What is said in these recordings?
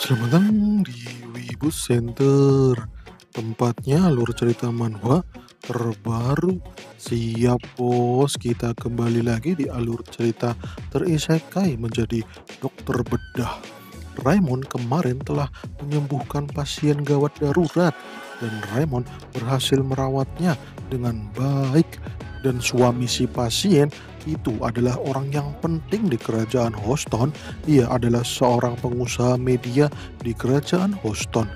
Selamat datang di Wibu Center Tempatnya alur cerita manhwa terbaru Siap bos, kita kembali lagi di alur cerita terisekai menjadi dokter bedah Raymond kemarin telah menyembuhkan pasien gawat darurat dan Raymond berhasil merawatnya dengan baik dan suami si pasien itu adalah orang yang penting di kerajaan Houston. Ia adalah seorang pengusaha media di kerajaan Houston.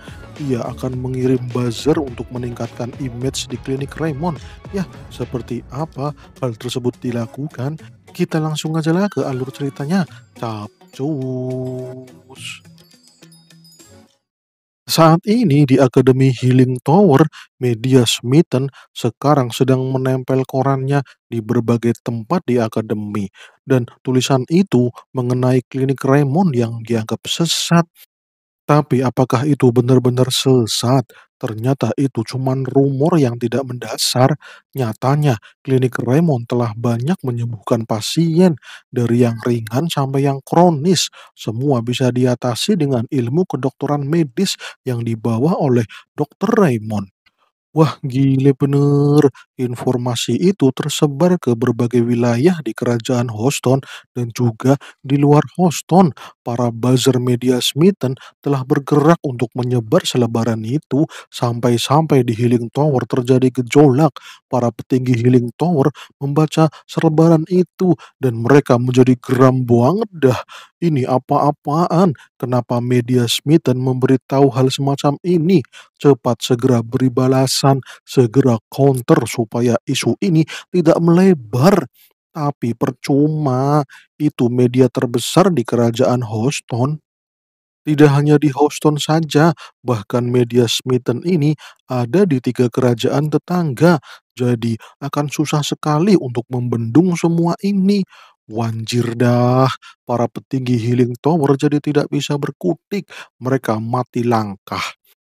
Ia akan mengirim buzzer untuk meningkatkan image di klinik Raymond. Ya, seperti apa hal tersebut dilakukan? Kita langsung aja lah ke alur ceritanya. Capcus. Saat ini di Akademi Healing Tower, media Smitten sekarang sedang menempel korannya di berbagai tempat di akademi. Dan tulisan itu mengenai klinik Raymond yang dianggap sesat tapi apakah itu benar-benar sesat? Ternyata itu cuma rumor yang tidak mendasar. Nyatanya, klinik Raymond telah banyak menyembuhkan pasien dari yang ringan sampai yang kronis. Semua bisa diatasi dengan ilmu kedokteran medis yang dibawa oleh Dokter Raymond. Wah, gile bener. Informasi itu tersebar ke berbagai wilayah di kerajaan Houston dan juga di luar Houston. Para buzzer media Smithen telah bergerak untuk menyebar selebaran itu sampai-sampai di Healing Tower terjadi gejolak. Para petinggi Healing Tower membaca selebaran itu dan mereka menjadi geram banget dah. Ini apa-apaan? Kenapa media Smithen memberitahu hal semacam ini? Cepat segera beri balasan, segera counter supaya isu ini tidak melebar. Tapi percuma, itu media terbesar di kerajaan Houston. Tidak hanya di Houston saja, bahkan media Smithen ini ada di tiga kerajaan tetangga, jadi akan susah sekali untuk membendung semua ini. Wanjir dah, para petinggi Healing Tower jadi tidak bisa berkutik. Mereka mati langkah.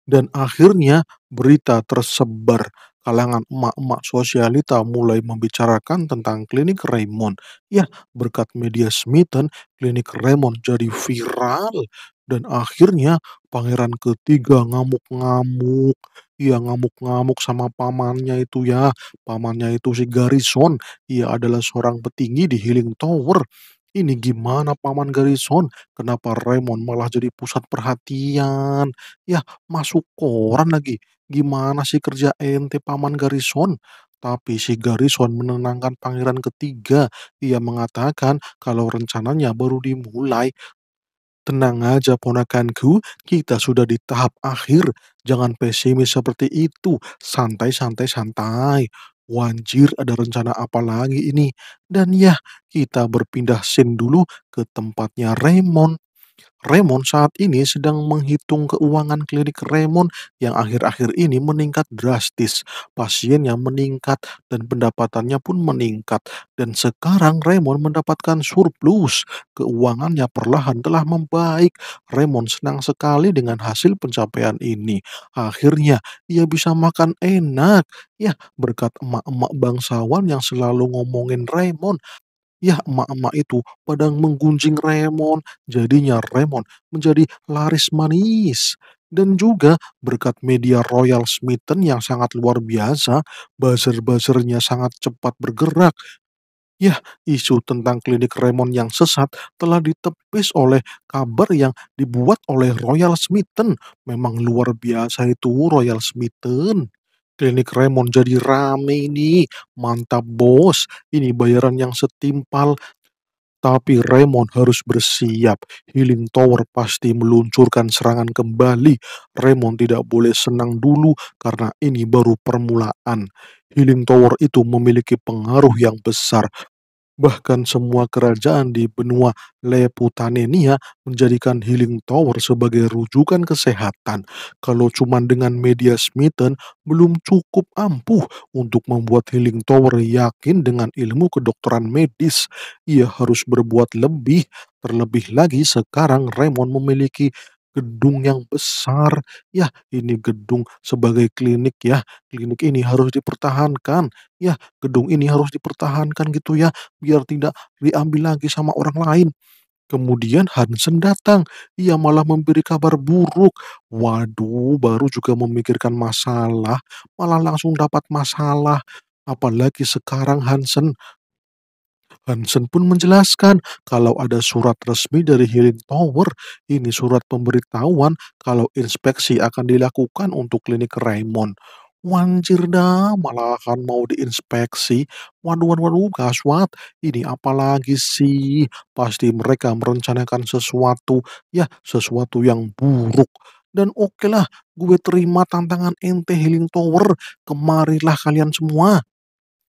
Dan akhirnya berita tersebar. Kalangan emak-emak sosialita mulai membicarakan tentang klinik Raymond. Ya, berkat media Smitten, klinik Raymond jadi viral. Dan akhirnya pangeran ketiga ngamuk-ngamuk. Ia ngamuk-ngamuk sama pamannya itu ya. Pamannya itu si Garrison, ia adalah seorang petinggi di Healing Tower. Ini gimana Paman Garrison? Kenapa Raymond malah jadi pusat perhatian? Ya masuk koran lagi. Gimana sih kerja ente Paman Garrison? Tapi si Garrison menenangkan pangeran ketiga. Ia mengatakan kalau rencananya baru dimulai, Tenang aja ponakanku, kita sudah di tahap akhir. Jangan pesimis seperti itu. Santai, santai, santai. Wanjir ada rencana apa lagi ini? Dan ya, kita berpindah scene dulu ke tempatnya Raymond. Raymond saat ini sedang menghitung keuangan klinik Raymond yang akhir-akhir ini meningkat drastis. Pasien yang meningkat dan pendapatannya pun meningkat. Dan sekarang Raymond mendapatkan surplus. Keuangannya perlahan telah membaik. Raymond senang sekali dengan hasil pencapaian ini. Akhirnya ia bisa makan enak. Ya, berkat emak-emak bangsawan yang selalu ngomongin Raymond, Ya, emak-emak itu padang menggunjing Raymond, jadinya Raymond menjadi laris manis. Dan juga berkat media Royal Smitten yang sangat luar biasa, buzzer-buzzernya sangat cepat bergerak. Ya, isu tentang klinik Raymond yang sesat telah ditepis oleh kabar yang dibuat oleh Royal Smitten. Memang luar biasa itu Royal Smitten. Klinik Raymond jadi rame ini. Mantap Bos, ini bayaran yang setimpal. Tapi Raymond harus bersiap. Healing Tower pasti meluncurkan serangan kembali. Raymond tidak boleh senang dulu karena ini baru permulaan. Healing Tower itu memiliki pengaruh yang besar. Bahkan semua kerajaan di benua Leputanenia menjadikan Healing Tower sebagai rujukan kesehatan. Kalau cuma dengan media smitten belum cukup ampuh untuk membuat Healing Tower yakin dengan ilmu kedokteran medis. Ia harus berbuat lebih, terlebih lagi sekarang Raymond memiliki gedung yang besar. Ya, ini gedung sebagai klinik ya. Klinik ini harus dipertahankan. Ya, gedung ini harus dipertahankan gitu ya, biar tidak diambil lagi sama orang lain. Kemudian Hansen datang. Ia malah memberi kabar buruk. Waduh, baru juga memikirkan masalah, malah langsung dapat masalah. Apalagi sekarang Hansen Hansen pun menjelaskan kalau ada surat resmi dari Healing Tower. Ini surat pemberitahuan kalau inspeksi akan dilakukan untuk klinik Raymond. Wanjir dah, akan mau diinspeksi. Waduh, waduh, waduh, gaswat. Ini apalagi sih? Pasti mereka merencanakan sesuatu, ya sesuatu yang buruk. Dan oke lah, gue terima tantangan ente Healing Tower. Kemarilah kalian semua.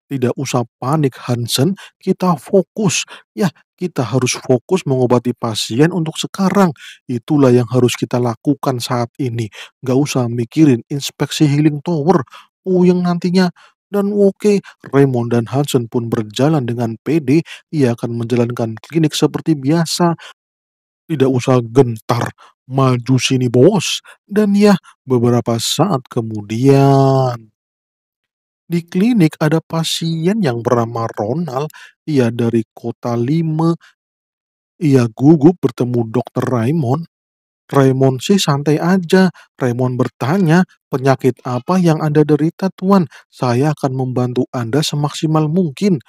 Tidak usah panik Hansen, kita fokus. Ya, kita harus fokus mengobati pasien untuk sekarang. Itulah yang harus kita lakukan saat ini. Gak usah mikirin inspeksi healing tower. Oh, yang nantinya dan oke, okay, Raymond dan Hansen pun berjalan dengan pede. Ia akan menjalankan klinik seperti biasa. Tidak usah gentar, maju sini bos. Dan ya, beberapa saat kemudian... Di klinik ada pasien yang bernama Ronald, ia dari kota Lima. Ia gugup bertemu dokter Raymond. Raymond sih santai aja. Raymond bertanya, penyakit apa yang Anda derita, Tuan? Saya akan membantu Anda semaksimal mungkin.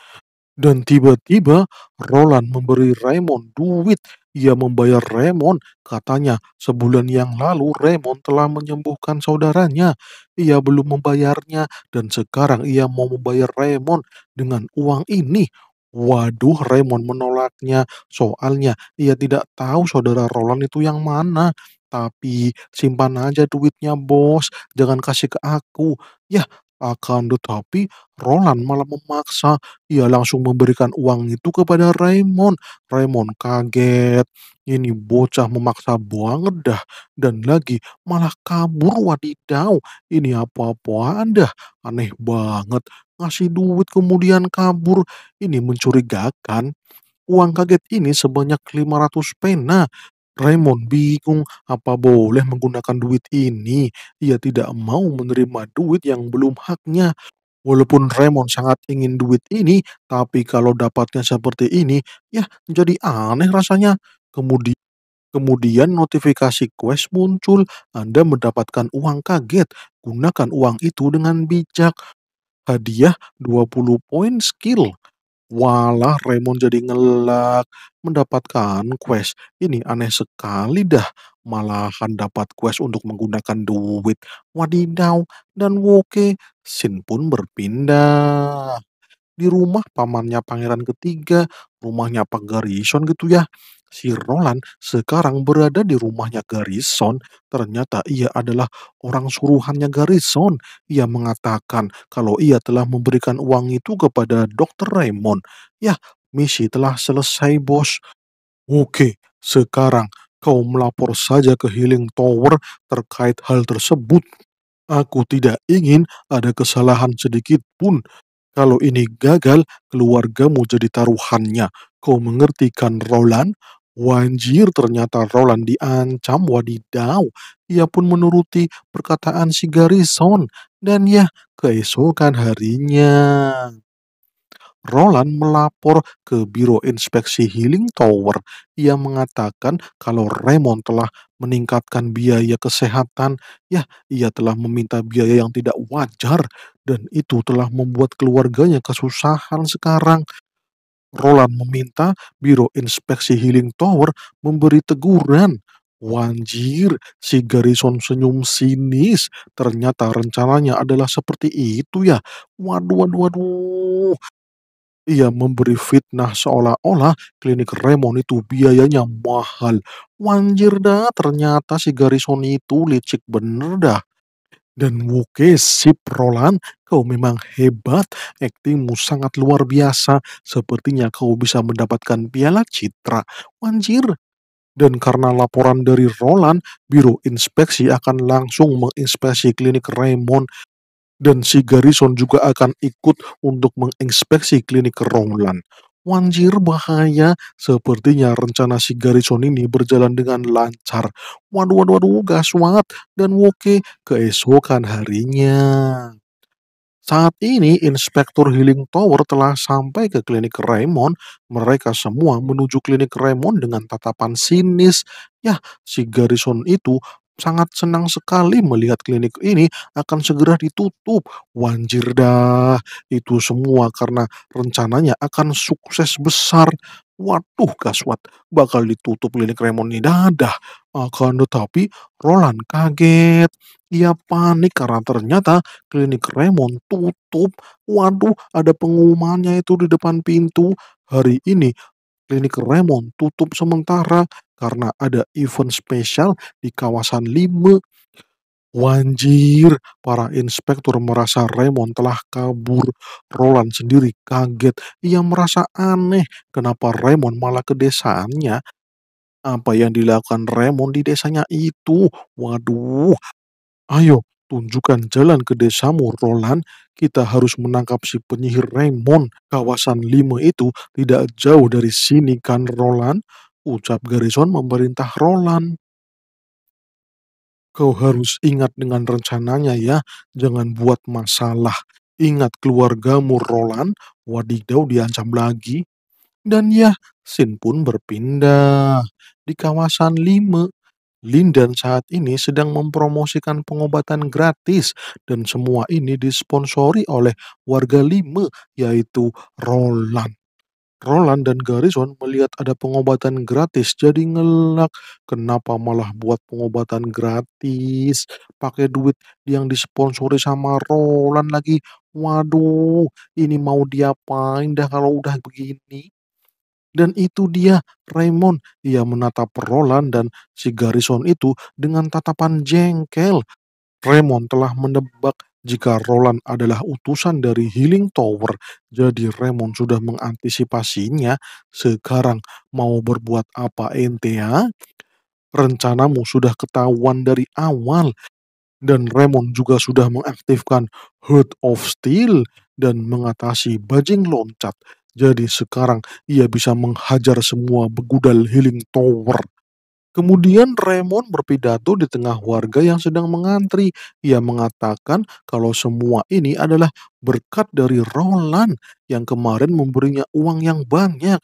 Dan tiba-tiba Roland memberi Raymond duit ia membayar Raymond. Katanya, sebulan yang lalu Raymond telah menyembuhkan saudaranya. Ia belum membayarnya dan sekarang ia mau membayar Raymond dengan uang ini. Waduh, Raymond menolaknya. Soalnya ia tidak tahu saudara Roland itu yang mana. Tapi simpan aja duitnya, bos. Jangan kasih ke aku. Ya, akan tetapi, Roland malah memaksa. Ia langsung memberikan uang itu kepada Raymond. Raymond kaget. Ini bocah memaksa banget dah. Dan lagi, malah kabur wadidau. Ini apa-apaan dah. Aneh banget. Ngasih duit kemudian kabur. Ini mencurigakan. Uang kaget ini sebanyak 500 pena Raymond bingung apa boleh menggunakan duit ini. Ia tidak mau menerima duit yang belum haknya. Walaupun Raymond sangat ingin duit ini, tapi kalau dapatnya seperti ini, ya jadi aneh rasanya. Kemudian Kemudian notifikasi quest muncul, Anda mendapatkan uang kaget. Gunakan uang itu dengan bijak. Hadiah 20 poin skill. Walah, Raymond jadi ngelak, mendapatkan quest Ini aneh sekali dah, malahan dapat quest untuk menggunakan duit. Wadidaw, dan Woke, Sin pun berpindah. Di rumah pamannya pangeran ketiga, rumahnya Pak Garrison gitu ya. Si Roland sekarang berada di rumahnya Garrison. Ternyata ia adalah orang suruhannya Garrison. Ia mengatakan kalau ia telah memberikan uang itu kepada Dr. Raymond. Ya, misi telah selesai, bos. Oke, sekarang kau melapor saja ke Healing Tower terkait hal tersebut. Aku tidak ingin ada kesalahan sedikit pun. Kalau ini gagal, keluargamu jadi taruhannya. Kau mengerti kan, Roland? Wanjir ternyata Roland diancam wadidaw. Ia pun menuruti perkataan si Garrison dan ya keesokan harinya. Roland melapor ke Biro Inspeksi Healing Tower. Ia mengatakan kalau Raymond telah meningkatkan biaya kesehatan. Ya, ia telah meminta biaya yang tidak wajar dan itu telah membuat keluarganya kesusahan sekarang. Roland meminta Biro Inspeksi Healing Tower memberi teguran. Wanjir, si Garrison senyum sinis. Ternyata rencananya adalah seperti itu ya. Waduh, waduh, waduh. Ia memberi fitnah seolah-olah klinik Remon itu biayanya mahal. Wanjir dah, ternyata si Garrison itu licik bener dah. Dan Woke Sip Roland, kau memang hebat, aktingmu sangat luar biasa. Sepertinya kau bisa mendapatkan piala citra. Wanjir, dan karena laporan dari Roland, Biro Inspeksi akan langsung menginspeksi klinik Raymond dan si Garrison juga akan ikut untuk menginspeksi klinik Roland. Wanjir bahaya, sepertinya rencana si Garrison ini berjalan dengan lancar. Waduh, waduh, waduh, gas banget. Dan Woke keesokan harinya. Saat ini, Inspektur Healing Tower telah sampai ke klinik Raymond. Mereka semua menuju klinik Raymond dengan tatapan sinis. Yah, si Garrison itu sangat senang sekali melihat klinik ini akan segera ditutup. Wanjir dah, itu semua karena rencananya akan sukses besar. Waduh Gaswat, bakal ditutup klinik Raymond ini dadah. Akan tetapi Roland kaget. Ia panik karena ternyata klinik Raymond tutup. Waduh, ada pengumumannya itu di depan pintu. Hari ini klinik Raymond tutup sementara karena ada event spesial di kawasan 5. Wanjir, para inspektur merasa Raymond telah kabur. Roland sendiri kaget. Ia merasa aneh kenapa Raymond malah ke desanya. Apa yang dilakukan Raymond di desanya itu? Waduh. Ayo, tunjukkan jalan ke desamu, Roland. Kita harus menangkap si penyihir Raymond. Kawasan 5 itu tidak jauh dari sini kan, Roland? ucap Garrison memerintah Roland. Kau harus ingat dengan rencananya ya, jangan buat masalah. Ingat keluargamu Roland, Wadidau diancam lagi. Dan ya, Sin pun berpindah di kawasan Lime. Lindan saat ini sedang mempromosikan pengobatan gratis dan semua ini disponsori oleh warga Lime yaitu Roland. Roland dan Garrison melihat ada pengobatan gratis, jadi ngelak. Kenapa malah buat pengobatan gratis? Pakai duit yang disponsori sama Roland lagi. Waduh, ini mau diapain dah kalau udah begini? Dan itu dia, Raymond. Ia menatap Roland dan si Garrison itu dengan tatapan jengkel. Raymond telah menebak jika Roland adalah utusan dari Healing Tower, jadi Raymond sudah mengantisipasinya. Sekarang mau berbuat apa ente ya? Rencanamu sudah ketahuan dari awal. Dan Raymond juga sudah mengaktifkan Heart of Steel dan mengatasi bajing loncat. Jadi sekarang ia bisa menghajar semua begudal Healing Tower. Kemudian Raymond berpidato di tengah warga yang sedang mengantri. Ia mengatakan kalau semua ini adalah berkat dari Roland yang kemarin memberinya uang yang banyak.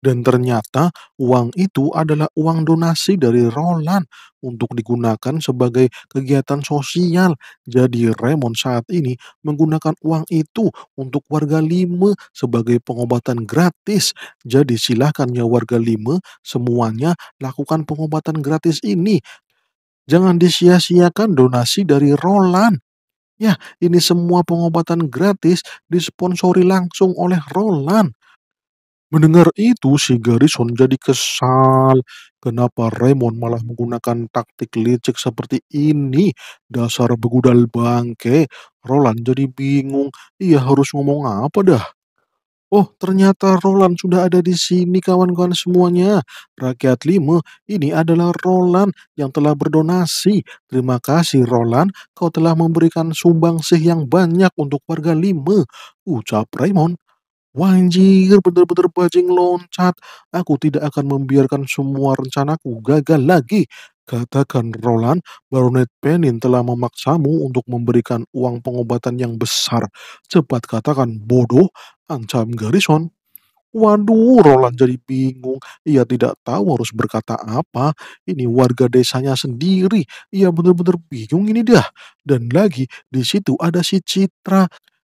Dan ternyata uang itu adalah uang donasi dari Roland untuk digunakan sebagai kegiatan sosial. Jadi Raymond saat ini menggunakan uang itu untuk warga lima sebagai pengobatan gratis. Jadi silahkan ya warga lima semuanya lakukan pengobatan gratis ini. Jangan disia-siakan donasi dari Roland. Ya, ini semua pengobatan gratis disponsori langsung oleh Roland. Mendengar itu, si Garrison jadi kesal. Kenapa Raymond malah menggunakan taktik licik seperti ini? Dasar begudal bangke. Roland jadi bingung. Ia harus ngomong apa dah? Oh, ternyata Roland sudah ada di sini kawan-kawan semuanya. Rakyat Lima, ini adalah Roland yang telah berdonasi. Terima kasih Roland, kau telah memberikan sumbangsih yang banyak untuk warga Lima. Ucap Raymond. Wah bener-bener bajing loncat. Aku tidak akan membiarkan semua rencanaku gagal lagi. Katakan Roland, Baronet Penin telah memaksamu untuk memberikan uang pengobatan yang besar. Cepat katakan bodoh, ancam Garrison. Waduh, Roland jadi bingung. Ia tidak tahu harus berkata apa. Ini warga desanya sendiri. Ia benar-benar bingung ini dia. Dan lagi, di situ ada si Citra.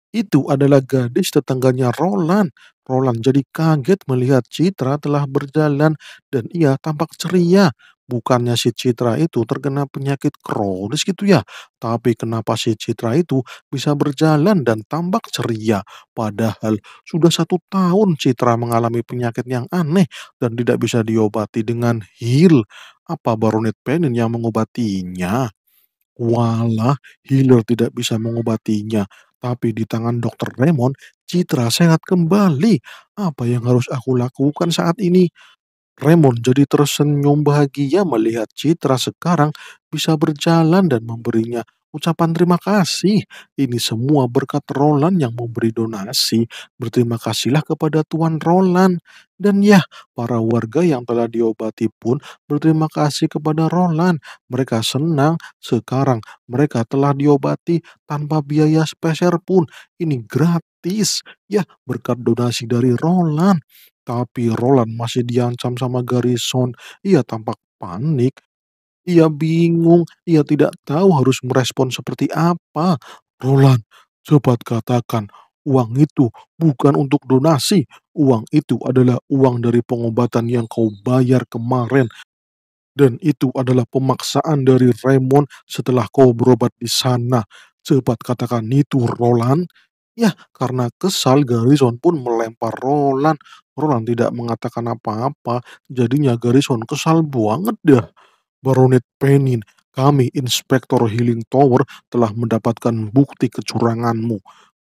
Itu adalah gadis tetangganya Roland. Roland jadi kaget melihat Citra telah berjalan dan ia tampak ceria. Bukannya si Citra itu terkena penyakit kronis gitu ya. Tapi kenapa si Citra itu bisa berjalan dan tampak ceria. Padahal sudah satu tahun Citra mengalami penyakit yang aneh dan tidak bisa diobati dengan heal. Apa Baronet Penin yang mengobatinya? Walah, healer tidak bisa mengobatinya. Tapi di tangan Dokter Raymond, Citra sehat kembali. Apa yang harus aku lakukan saat ini? Raymond jadi tersenyum bahagia melihat Citra sekarang bisa berjalan dan memberinya ucapan terima kasih. Ini semua berkat Roland yang memberi donasi. Berterima kasihlah kepada Tuan Roland. Dan ya, para warga yang telah diobati pun berterima kasih kepada Roland. Mereka senang sekarang mereka telah diobati tanpa biaya spesial pun. Ini gratis. Ya, berkat donasi dari Roland. Tapi Roland masih diancam sama Garrison. Ia tampak panik ia bingung, ia tidak tahu harus merespon seperti apa. Roland, cepat katakan, uang itu bukan untuk donasi. Uang itu adalah uang dari pengobatan yang kau bayar kemarin. Dan itu adalah pemaksaan dari Raymond setelah kau berobat di sana. Cepat katakan itu, Roland. Ya, karena kesal Garrison pun melempar Roland. Roland tidak mengatakan apa-apa, jadinya Garrison kesal banget dah. Baronet Penin, kami Inspektor Healing Tower telah mendapatkan bukti kecuranganmu.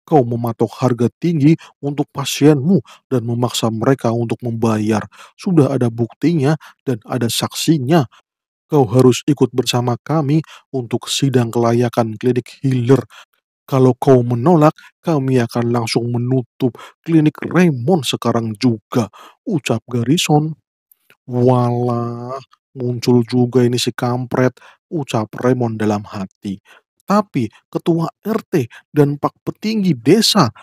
Kau mematok harga tinggi untuk pasienmu dan memaksa mereka untuk membayar. Sudah ada buktinya dan ada saksinya. Kau harus ikut bersama kami untuk sidang kelayakan klinik healer. Kalau kau menolak, kami akan langsung menutup klinik Raymond sekarang juga, ucap Garrison. Walah, muncul juga ini si kampret, ucap Raymond dalam hati. Tapi ketua RT dan pak petinggi desa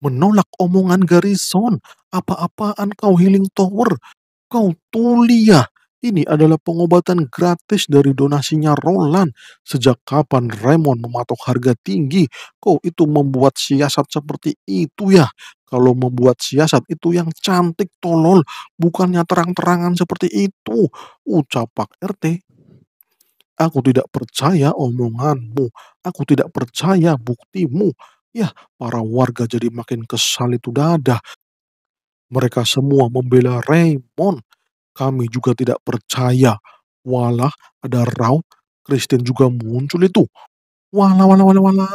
menolak omongan garison. Apa-apaan kau healing tower? Kau tuli ya? Ini adalah pengobatan gratis dari donasinya Roland. Sejak kapan Raymond mematok harga tinggi? Kok itu membuat siasat seperti itu ya? Kalau membuat siasat itu yang cantik tolol, bukannya terang-terangan seperti itu. Ucap Pak RT. Aku tidak percaya omonganmu. Aku tidak percaya buktimu. Ya, para warga jadi makin kesal itu dadah. Mereka semua membela Raymond. Kami juga tidak percaya. Walah, ada Rao. Kristen juga muncul itu. Walah, walah, walah, walah.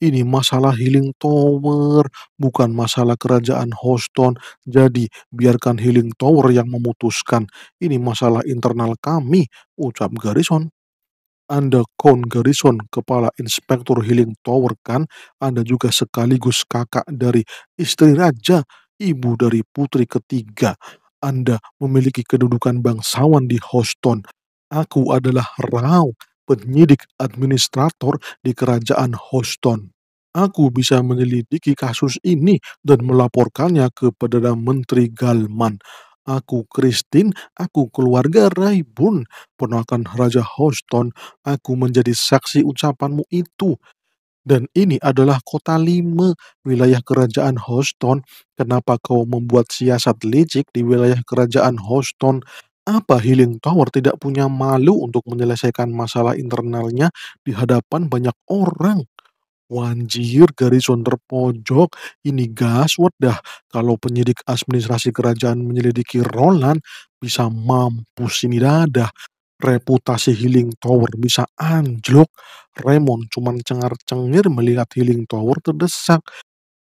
Ini masalah healing tower, bukan masalah kerajaan Houston. Jadi, biarkan healing tower yang memutuskan. Ini masalah internal kami, ucap Garrison. Anda Count Garrison, Kepala Inspektur Healing Tower kan? Anda juga sekaligus kakak dari istri raja, ibu dari putri ketiga. Anda memiliki kedudukan bangsawan di Houston. Aku adalah Rao, penyidik administrator di kerajaan Houston. Aku bisa menyelidiki kasus ini dan melaporkannya kepada Menteri Galman. Aku Christine, aku keluarga Raibun, ponakan Raja Houston. Aku menjadi saksi ucapanmu itu. Dan ini adalah kota lima wilayah kerajaan Houston. Kenapa kau membuat siasat licik di wilayah kerajaan Houston? Apa Healing Tower tidak punya malu untuk menyelesaikan masalah internalnya di hadapan banyak orang? Wanjir garison terpojok, ini gas, wadah. Kalau penyidik administrasi kerajaan menyelidiki Roland, bisa mampus ini dadah reputasi Healing Tower bisa anjlok. Raymond cuman cengar-cengir melihat Healing Tower terdesak.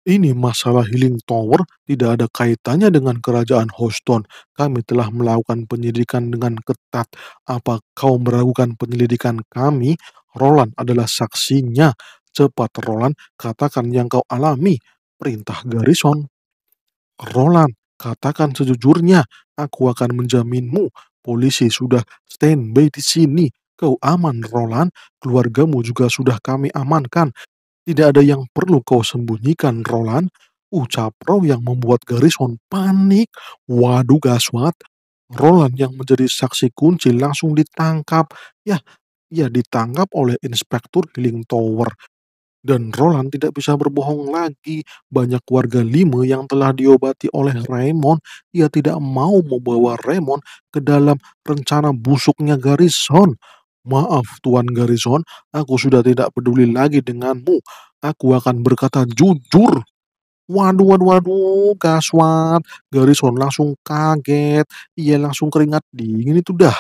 Ini masalah Healing Tower tidak ada kaitannya dengan kerajaan Houston. Kami telah melakukan penyelidikan dengan ketat. Apa kau meragukan penyelidikan kami? Roland adalah saksinya. Cepat Roland, katakan yang kau alami. Perintah Garrison. Roland, katakan sejujurnya, aku akan menjaminmu Polisi sudah standby di sini. Kau aman, Roland. Keluargamu juga sudah kami amankan. Tidak ada yang perlu kau sembunyikan, Roland. Ucap Rau yang membuat Garrison panik. Waduh gaswat. Roland yang menjadi saksi kunci langsung ditangkap. Ya, ya ditangkap oleh Inspektur Healing Tower dan Roland tidak bisa berbohong lagi. Banyak warga Lima yang telah diobati oleh iya. Raymond. Ia tidak mau membawa Raymond ke dalam rencana busuknya Garrison. Maaf Tuan Garrison, aku sudah tidak peduli lagi denganmu. Aku akan berkata jujur. Waduh, waduh, waduh, Gaswat. Garrison langsung kaget. Ia langsung keringat dingin itu dah.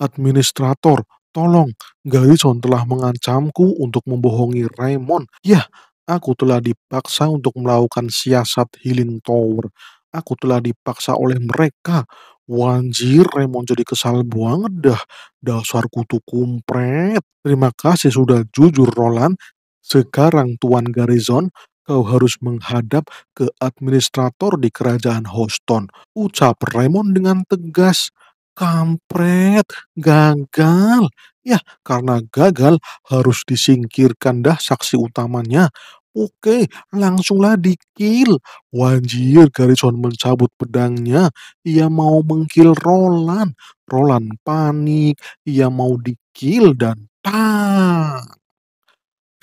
Administrator, Tolong, Garrison telah mengancamku untuk membohongi Raymond. Ya, aku telah dipaksa untuk melakukan siasat Healing Tower. Aku telah dipaksa oleh mereka. Wanjir, Raymond jadi kesal banget dah. Dasar kutu kumpret. Terima kasih sudah jujur, Roland. Sekarang Tuan Garrison, kau harus menghadap ke administrator di kerajaan Houston. Ucap Raymond dengan tegas. Kampret, gagal. Ya, karena gagal harus disingkirkan dah saksi utamanya. Oke, langsunglah dikil. Wanjir Garrison mencabut pedangnya. Ia mau mengkil Roland. Roland panik. Ia mau dikil dan tak.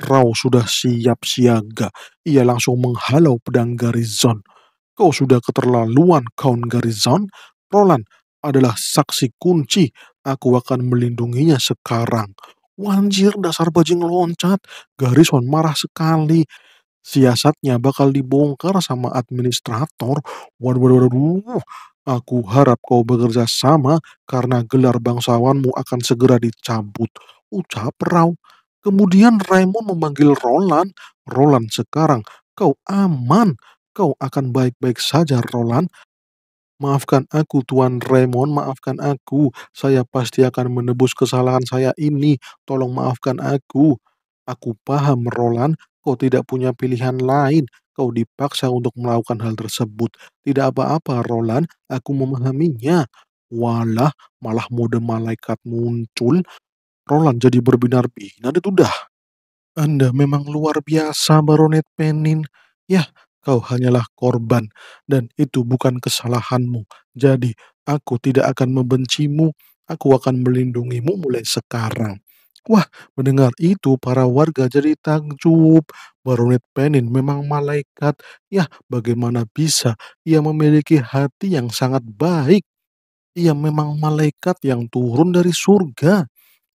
Rau sudah siap siaga. Ia langsung menghalau pedang Garrison. Kau sudah keterlaluan, Count Garrison. Roland, adalah saksi kunci. Aku akan melindunginya sekarang. Wanjir, dasar bajing loncat. Gariswan marah sekali. Siasatnya bakal dibongkar sama administrator. Waduh, waduh, waduh. Aku harap kau bekerja sama karena gelar bangsawanmu akan segera dicabut. Ucap Rau. Kemudian Raymond memanggil Roland. Roland sekarang, kau aman. Kau akan baik-baik saja, Roland. Maafkan aku Tuan Raymond, maafkan aku. Saya pasti akan menebus kesalahan saya ini. Tolong maafkan aku. Aku paham, Roland. Kau tidak punya pilihan lain. Kau dipaksa untuk melakukan hal tersebut. Tidak apa-apa, Roland. Aku memahaminya. Walah, malah mode malaikat muncul. Roland jadi berbinar-binar itu dah. Anda memang luar biasa, Baronet Penin. Ya, Kau hanyalah korban, dan itu bukan kesalahanmu. Jadi, aku tidak akan membencimu, aku akan melindungimu mulai sekarang. Wah, mendengar itu para warga jadi takjub. Baronet Penin memang malaikat. Ya, bagaimana bisa ia memiliki hati yang sangat baik? Ia memang malaikat yang turun dari surga.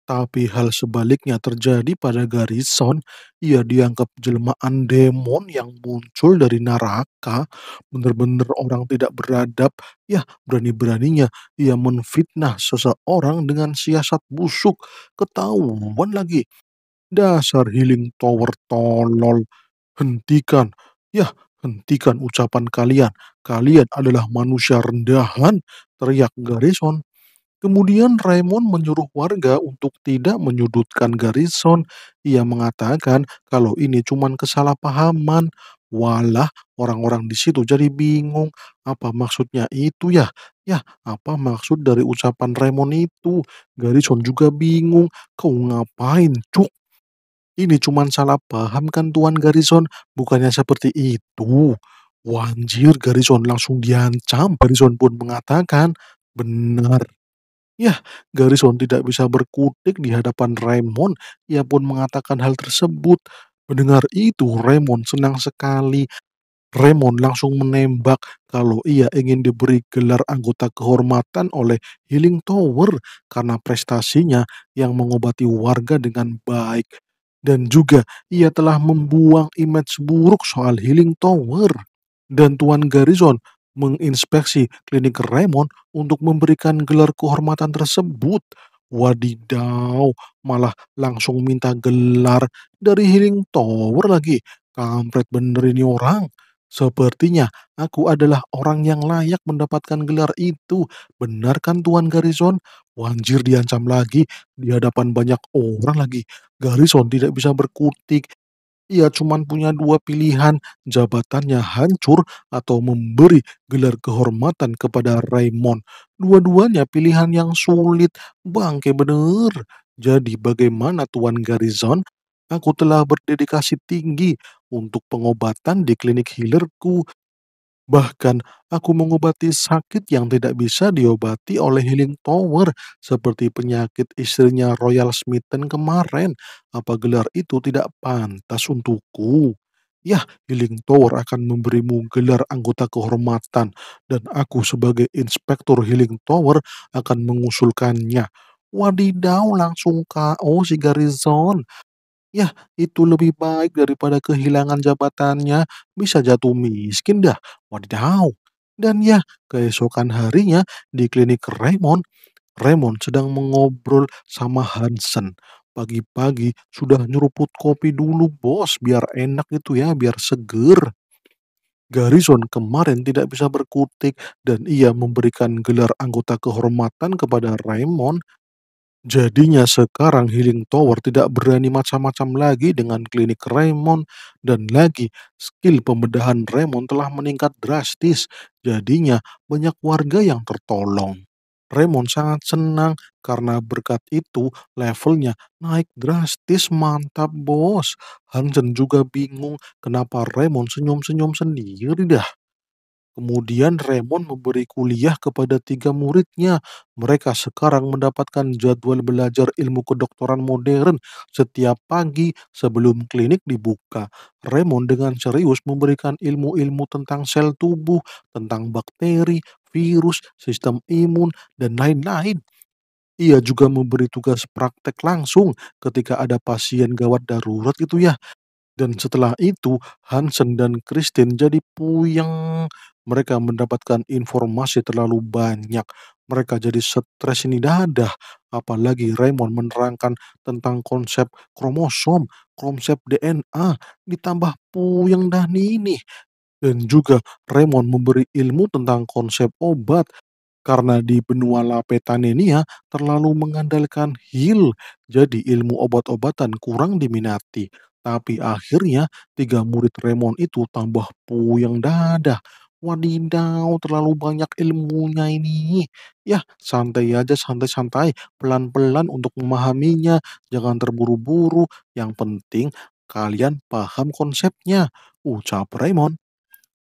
Tapi hal sebaliknya terjadi pada garison ia dianggap jelmaan demon yang muncul dari neraka, benar-benar orang tidak beradab, ya berani-beraninya ia menfitnah seseorang dengan siasat busuk, ketahuan lagi. Dasar healing tower tolol, hentikan, ya hentikan ucapan kalian, kalian adalah manusia rendahan, teriak garison Kemudian Raymond menyuruh warga untuk tidak menyudutkan Garrison. Ia mengatakan kalau ini cuma kesalahpahaman. Walah, orang-orang di situ jadi bingung. Apa maksudnya itu ya? Ya, apa maksud dari ucapan Raymond itu? Garrison juga bingung. Kau ngapain, Cuk? Ini cuma salah paham kan Tuan Garrison? Bukannya seperti itu. Wanjir, Garrison langsung diancam. Garrison pun mengatakan, benar Ya, Garrison tidak bisa berkutik di hadapan Raymond. Ia pun mengatakan hal tersebut. Mendengar itu, Raymond senang sekali. Raymond langsung menembak kalau ia ingin diberi gelar anggota kehormatan oleh Healing Tower karena prestasinya yang mengobati warga dengan baik. Dan juga ia telah membuang image buruk soal Healing Tower. Dan Tuan Garrison menginspeksi klinik Raymond untuk memberikan gelar kehormatan tersebut. Wadidaw, malah langsung minta gelar dari Healing Tower lagi. Kampret bener ini orang. Sepertinya aku adalah orang yang layak mendapatkan gelar itu. Benar kan Tuan Garrison? Wanjir diancam lagi di hadapan banyak orang lagi. Garrison tidak bisa berkutik ia cuma punya dua pilihan, jabatannya hancur atau memberi gelar kehormatan kepada Raymond. Dua-duanya pilihan yang sulit, bangke bener. Jadi bagaimana Tuan Garizon? Aku telah berdedikasi tinggi untuk pengobatan di klinik healerku. Bahkan aku mengobati sakit yang tidak bisa diobati oleh healing tower seperti penyakit istrinya Royal Smithen kemarin. Apa gelar itu tidak pantas untukku? Yah, Healing Tower akan memberimu gelar anggota kehormatan dan aku sebagai inspektur Healing Tower akan mengusulkannya. Wadidaw langsung KO si Garizon ya itu lebih baik daripada kehilangan jabatannya, bisa jatuh miskin dah. Wadidaw! Dan ya, keesokan harinya di klinik Raymond, Raymond sedang mengobrol sama Hansen. Pagi-pagi sudah nyeruput kopi dulu bos, biar enak itu ya, biar seger. Garrison kemarin tidak bisa berkutik dan ia memberikan gelar anggota kehormatan kepada Raymond. Jadinya sekarang Healing Tower tidak berani macam-macam lagi dengan klinik Raymond dan lagi skill pembedahan Raymond telah meningkat drastis. Jadinya banyak warga yang tertolong. Raymond sangat senang karena berkat itu levelnya naik drastis mantap bos. Hansen juga bingung kenapa Raymond senyum-senyum sendiri dah. Kemudian Raymond memberi kuliah kepada tiga muridnya. Mereka sekarang mendapatkan jadwal belajar ilmu kedokteran modern setiap pagi sebelum klinik dibuka. Raymond dengan serius memberikan ilmu-ilmu tentang sel tubuh, tentang bakteri, virus, sistem imun, dan lain-lain. Ia juga memberi tugas praktek langsung ketika ada pasien gawat darurat itu ya. Dan setelah itu, Hansen dan Christine jadi puyeng. Mereka mendapatkan informasi terlalu banyak. Mereka jadi stres ini dadah. Apalagi Raymond menerangkan tentang konsep kromosom, konsep DNA, ditambah puyeng dah ini. Dan juga Raymond memberi ilmu tentang konsep obat karena di benua Lapetanenia terlalu mengandalkan heal, jadi ilmu obat-obatan kurang diminati. Tapi akhirnya tiga murid Remon itu tambah puyeng dada. Wadidaw, terlalu banyak ilmunya ini. Ya, santai aja, santai-santai. Pelan-pelan untuk memahaminya. Jangan terburu-buru. Yang penting kalian paham konsepnya. Ucap Raymond.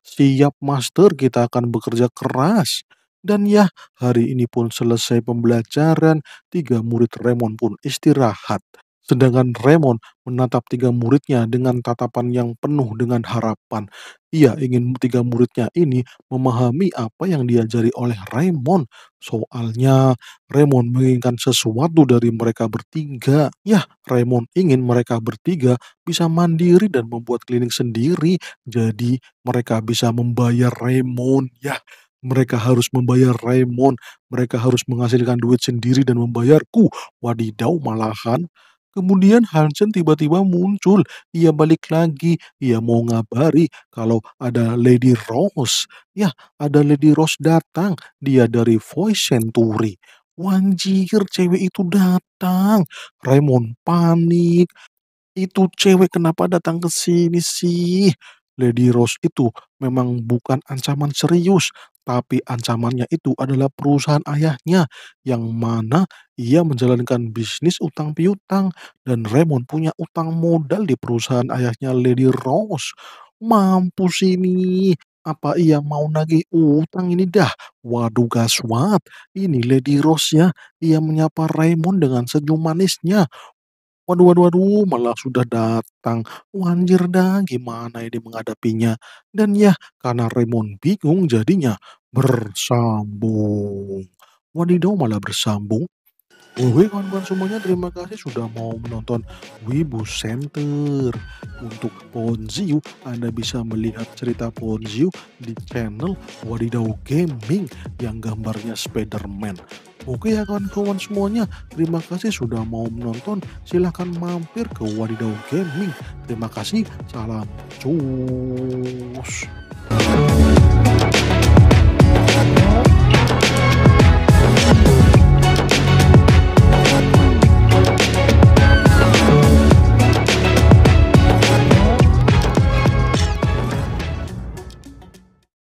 Siap master, kita akan bekerja keras. Dan ya, hari ini pun selesai pembelajaran, tiga murid Raymond pun istirahat. Sedangkan Raymond menatap tiga muridnya dengan tatapan yang penuh dengan harapan. Ia ingin tiga muridnya ini memahami apa yang diajari oleh Raymond. Soalnya Raymond menginginkan sesuatu dari mereka bertiga. Yah, Raymond ingin mereka bertiga bisa mandiri dan membuat klinik sendiri. Jadi mereka bisa membayar Raymond. Yah, mereka harus membayar Raymond, mereka harus menghasilkan duit sendiri dan membayarku. Wadidaw malahan, Kemudian Hansen tiba-tiba muncul. Ia balik lagi. Ia mau ngabari kalau ada Lady Rose. Ya, ada Lady Rose datang. Dia dari Voice Century. Wanjir, cewek itu datang. Raymond panik. Itu cewek kenapa datang ke sini sih? Lady Rose itu memang bukan ancaman serius, tapi ancamannya itu adalah perusahaan ayahnya yang mana ia menjalankan bisnis utang piutang dan Raymond punya utang modal di perusahaan ayahnya Lady Rose. Mampus ini, apa ia mau nagih utang ini dah? Waduh gaswat, ini Lady Rose ya. Ia menyapa Raymond dengan senyum manisnya. Waduh waduh waduh, malah sudah datang. Wanjir oh, dah, gimana ini menghadapinya? Dan ya, karena Raymond bingung jadinya bersambung. Wadidaw malah bersambung Oke kawan-kawan semuanya terima kasih sudah mau menonton Wibu Center. Untuk Ponziu Anda bisa melihat cerita Ponziu di channel Wadidaw Gaming yang gambarnya Spiderman. Oke ya kawan-kawan semuanya, terima kasih sudah mau menonton. Silahkan mampir ke Wadidaw Gaming. Terima kasih, salam cus.